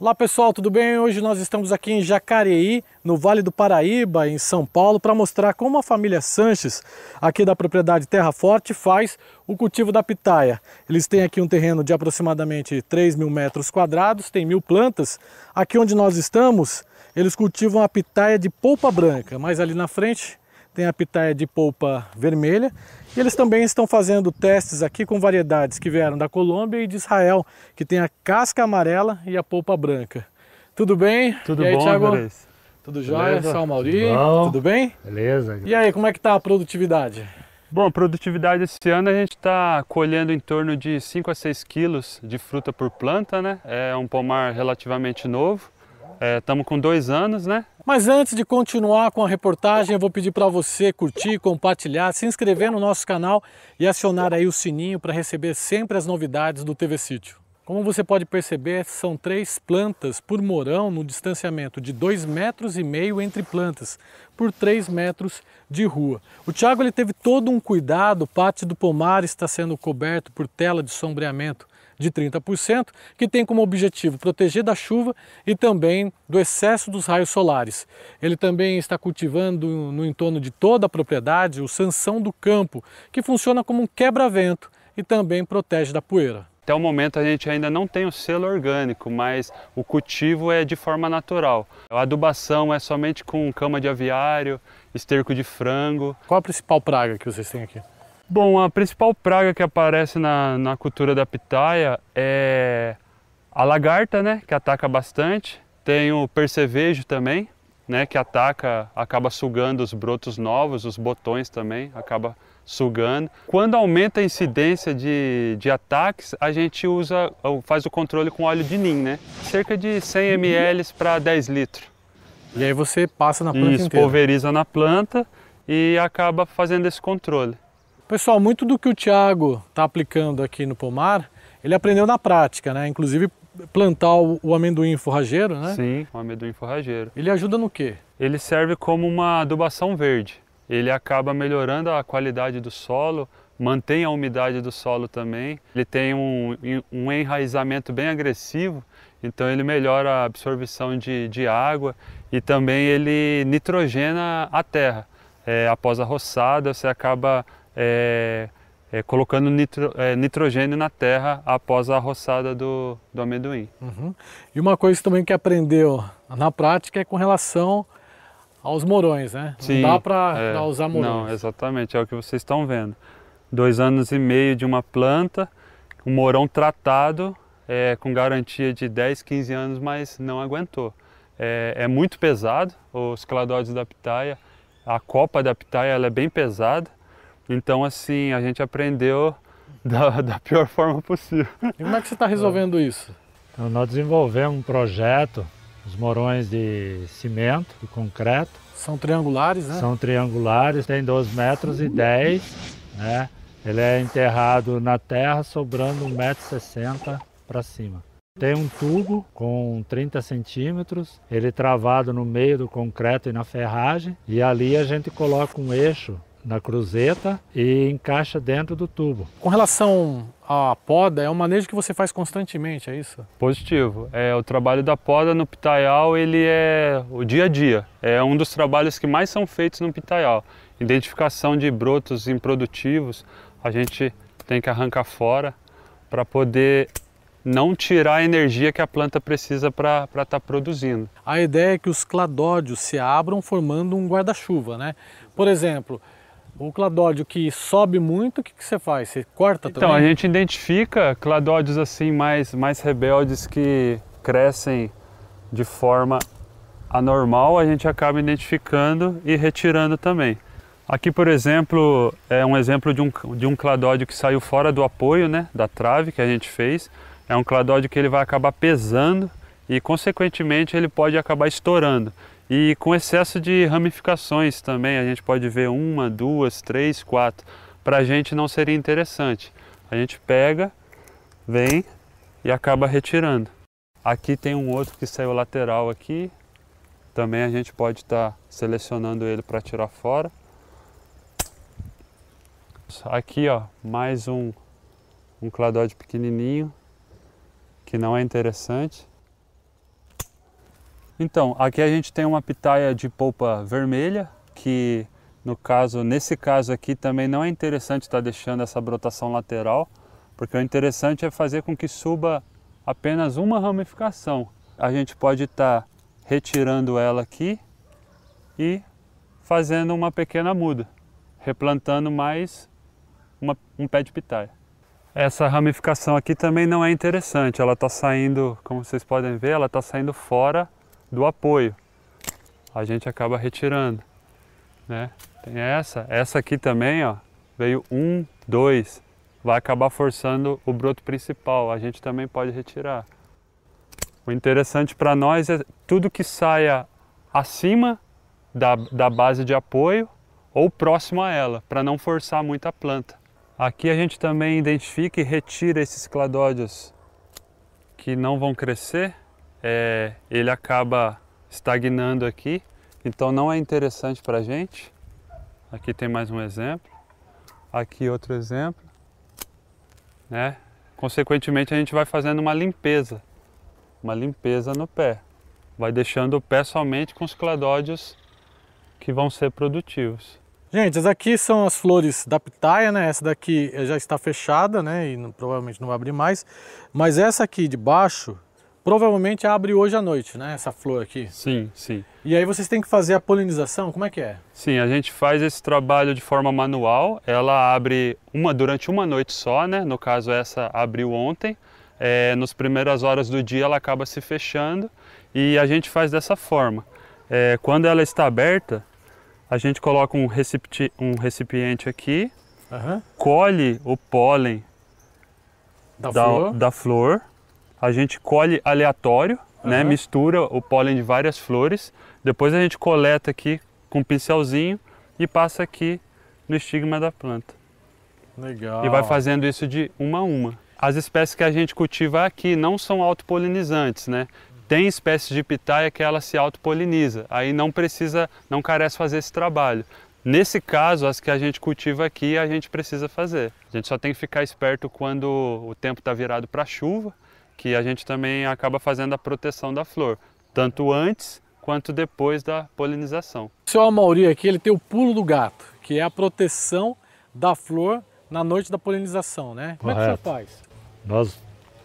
Olá pessoal, tudo bem? Hoje nós estamos aqui em Jacareí, no Vale do Paraíba, em São Paulo, para mostrar como a família Sanches, aqui da propriedade Terra Forte, faz o cultivo da pitaia. Eles têm aqui um terreno de aproximadamente 3 mil metros quadrados, tem mil plantas. Aqui onde nós estamos, eles cultivam a pitaia de polpa branca, mas ali na frente tem a pitaia de polpa vermelha. E eles também estão fazendo testes aqui com variedades que vieram da Colômbia e de Israel, que tem a casca amarela e a polpa branca. Tudo bem? Tudo e aí, bom, Thiago? Tudo jóia? Sal Mauri? Tudo bem? Beleza. E aí, como é que está a produtividade? Bom, produtividade esse ano a gente está colhendo em torno de 5 a 6 quilos de fruta por planta, né? É um pomar relativamente novo. Estamos é, com dois anos, né? Mas antes de continuar com a reportagem, eu vou pedir para você curtir, compartilhar, se inscrever no nosso canal e acionar aí o sininho para receber sempre as novidades do TV Sítio. Como você pode perceber, são três plantas por morão no distanciamento de 2,5 metros e meio entre plantas, por 3 metros de rua. O Tiago ele teve todo um cuidado, parte do pomar está sendo coberto por tela de sombreamento de 30%, que tem como objetivo proteger da chuva e também do excesso dos raios solares. Ele também está cultivando no entorno de toda a propriedade o Sansão do Campo, que funciona como um quebra-vento e também protege da poeira. Até o momento a gente ainda não tem o selo orgânico, mas o cultivo é de forma natural. A adubação é somente com cama de aviário, esterco de frango. Qual a principal praga que vocês têm aqui? Bom, a principal praga que aparece na, na cultura da pitaia é a lagarta, né, que ataca bastante. Tem o percevejo também, né, que ataca, acaba sugando os brotos novos, os botões também, acaba sugando. Quando aumenta a incidência de, de ataques, a gente usa, faz o controle com óleo de nim, né? Cerca de 100 ml para 10 litros. E aí você passa na planta Isso, inteira. pulveriza na planta e acaba fazendo esse controle. Pessoal, muito do que o Tiago está aplicando aqui no pomar, ele aprendeu na prática, né? Inclusive plantar o, o amendoim forrageiro, né? Sim, o amendoim forrageiro. Ele ajuda no quê? Ele serve como uma adubação verde. Ele acaba melhorando a qualidade do solo, mantém a umidade do solo também. Ele tem um, um enraizamento bem agressivo, então ele melhora a absorção de, de água e também ele nitrogena a terra. É, após a roçada, você acaba é, é, colocando nitro, é, nitrogênio na terra após a roçada do, do amendoim. Uhum. E uma coisa também que aprendeu na prática é com relação aos morões, né? Sim, não dá para é. usar morões. Não, exatamente, é o que vocês estão vendo. Dois anos e meio de uma planta, um morão tratado é, com garantia de 10, 15 anos, mas não aguentou. É, é, muito pesado, os cladóides da pitaia, a copa da pitaia ela é bem pesada, então, assim, a gente aprendeu da, da pior forma possível. E como é que você está resolvendo isso? Então, nós desenvolvemos um projeto, os morões de cimento e concreto. São triangulares, né? São triangulares, tem 12 metros e 10, né? Ele é enterrado na terra, sobrando 1,60m para cima. Tem um tubo com 30 centímetros, ele é travado no meio do concreto e na ferragem, e ali a gente coloca um eixo na cruzeta e encaixa dentro do tubo. Com relação à poda, é um manejo que você faz constantemente, é isso? Positivo. É, o trabalho da poda no pitaial, ele é o dia a dia. É um dos trabalhos que mais são feitos no pitaial. Identificação de brotos improdutivos, a gente tem que arrancar fora para poder não tirar a energia que a planta precisa para estar tá produzindo. A ideia é que os cladódios se abram formando um guarda-chuva, né? Por exemplo, o cladódio que sobe muito, o que, que você faz? Você corta então, também? Então, a gente identifica cladódios assim mais, mais rebeldes que crescem de forma anormal, a gente acaba identificando e retirando também. Aqui, por exemplo, é um exemplo de um, de um cladódio que saiu fora do apoio né, da trave que a gente fez. É um cladódio que ele vai acabar pesando e, consequentemente, ele pode acabar estourando e com excesso de ramificações também. A gente pode ver uma, duas, três, quatro. Para a gente não seria interessante. A gente pega, vem e acaba retirando. Aqui tem um outro que saiu lateral aqui. Também a gente pode estar tá selecionando ele para tirar fora. Aqui ó, mais um, um cladode pequenininho, que não é interessante. Então, aqui a gente tem uma pitaia de polpa vermelha, que no caso, nesse caso aqui também não é interessante estar tá deixando essa brotação lateral, porque o interessante é fazer com que suba apenas uma ramificação. A gente pode estar tá retirando ela aqui e fazendo uma pequena muda, replantando mais uma, um pé de pitaia. Essa ramificação aqui também não é interessante, ela está saindo, como vocês podem ver, ela está saindo fora do apoio, a gente acaba retirando, né? Tem essa, essa aqui também, ó, veio um, dois, vai acabar forçando o broto principal, a gente também pode retirar. O interessante para nós é tudo que saia acima da, da base de apoio ou próximo a ela, para não forçar muito a planta. Aqui a gente também identifica e retira esses cladódios que não vão crescer, é, ele acaba estagnando aqui, então não é interessante para a gente. Aqui tem mais um exemplo, aqui outro exemplo, né? Consequentemente a gente vai fazendo uma limpeza, uma limpeza no pé, vai deixando o pé somente com os cladódios que vão ser produtivos. Gente, essas aqui são as flores da pitaia, né? Essa daqui já está fechada, né? E não, provavelmente não vai abrir mais. Mas essa aqui de baixo, Provavelmente abre hoje à noite, né? Essa flor aqui. Sim, sim. E aí vocês têm que fazer a polinização? Como é que é? Sim, a gente faz esse trabalho de forma manual. Ela abre uma durante uma noite só, né? No caso, essa abriu ontem. É, nas primeiras horas do dia ela acaba se fechando e a gente faz dessa forma. É, quando ela está aberta, a gente coloca um, recipi um recipiente aqui, uhum. colhe o pólen da, da flor, da flor a gente colhe aleatório, uhum. né? mistura o pólen de várias flores, depois a gente coleta aqui com um pincelzinho e passa aqui no estigma da planta. Legal. E vai fazendo isso de uma a uma. As espécies que a gente cultiva aqui não são autopolinizantes, né? Tem espécies de pitaia que ela se autopoliniza, aí não precisa, não carece fazer esse trabalho. Nesse caso, as que a gente cultiva aqui, a gente precisa fazer. A gente só tem que ficar esperto quando o tempo está virado para chuva, que a gente também acaba fazendo a proteção da flor, tanto antes quanto depois da polinização. O senhor Amauri aqui ele tem o pulo do gato, que é a proteção da flor na noite da polinização, né? Como Correto. é que o senhor faz? Nós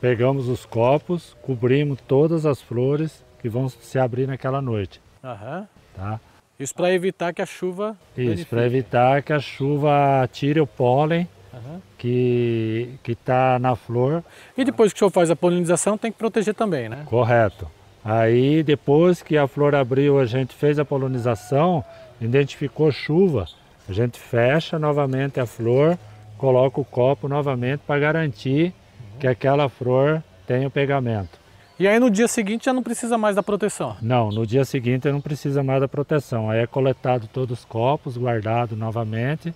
pegamos os copos, cobrimos todas as flores que vão se abrir naquela noite. Aham. Tá? Isso para evitar que a chuva. Isso, para evitar que a chuva tire o pólen uhum. que está na flor. E depois que o senhor faz a polinização, tem que proteger também, né? Correto. Aí depois que a flor abriu, a gente fez a polinização, identificou chuva, a gente fecha novamente a flor, coloca o copo novamente para garantir uhum. que aquela flor tenha o pegamento. E aí no dia seguinte já não precisa mais da proteção? Não, no dia seguinte não precisa mais da proteção. Aí é coletado todos os copos, guardado novamente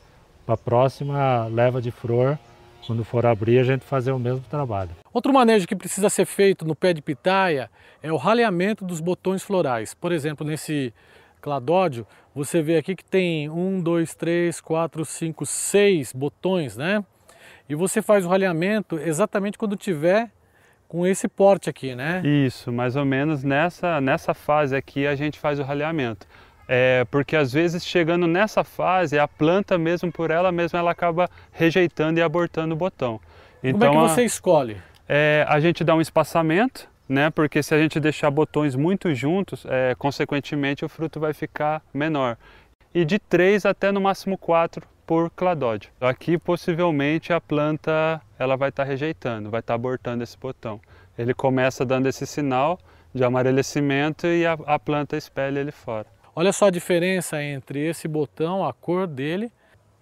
para a próxima leva de flor, quando for abrir, a gente fazer o mesmo trabalho. Outro manejo que precisa ser feito no pé de pitaia é o raleamento dos botões florais. Por exemplo, nesse cladódio, você vê aqui que tem um, dois, três, quatro, cinco, seis botões, né? E você faz o raleamento exatamente quando tiver com esse porte aqui, né? Isso, mais ou menos nessa, nessa fase aqui a gente faz o raleamento. É, porque às vezes chegando nessa fase, a planta mesmo por ela mesma, ela acaba rejeitando e abortando o botão. Então, Como é então, que você a, escolhe? É, a gente dá um espaçamento, né? Porque se a gente deixar botões muito juntos, é, consequentemente o fruto vai ficar menor. E de 3 até no máximo 4 por cladódio. Aqui possivelmente a planta ela vai estar tá rejeitando, vai estar tá abortando esse botão. Ele começa dando esse sinal de amarelecimento e a, a planta espelha ele fora. Olha só a diferença entre esse botão, a cor dele,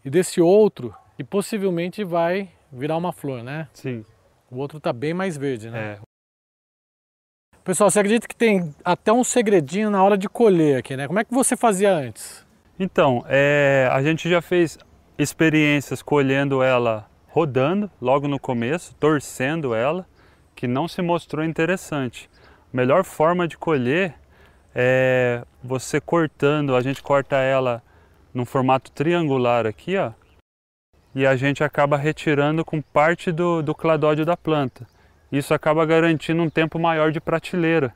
e desse outro, que possivelmente vai virar uma flor, né? Sim. O outro está bem mais verde, né? É. Pessoal, você acredita que tem até um segredinho na hora de colher aqui, né? Como é que você fazia antes? Então, é, a gente já fez experiências colhendo ela rodando, logo no começo, torcendo ela, que não se mostrou interessante. A melhor forma de colher é você cortando, a gente corta ela num formato triangular aqui, ó, e a gente acaba retirando com parte do, do cladódio da planta. Isso acaba garantindo um tempo maior de prateleira,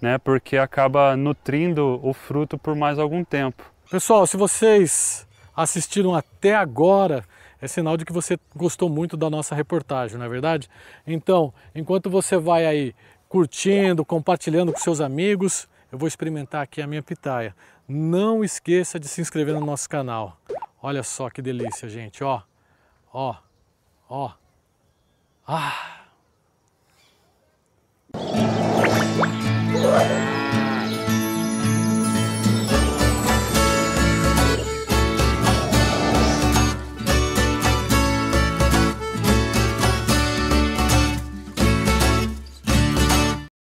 né, porque acaba nutrindo o fruto por mais algum tempo. Pessoal, se vocês assistiram até agora, é sinal de que você gostou muito da nossa reportagem, não é verdade? Então, enquanto você vai aí curtindo, compartilhando com seus amigos, eu vou experimentar aqui a minha pitaia. Não esqueça de se inscrever no nosso canal. Olha só que delícia, gente, ó. Ó. Ó. Ah.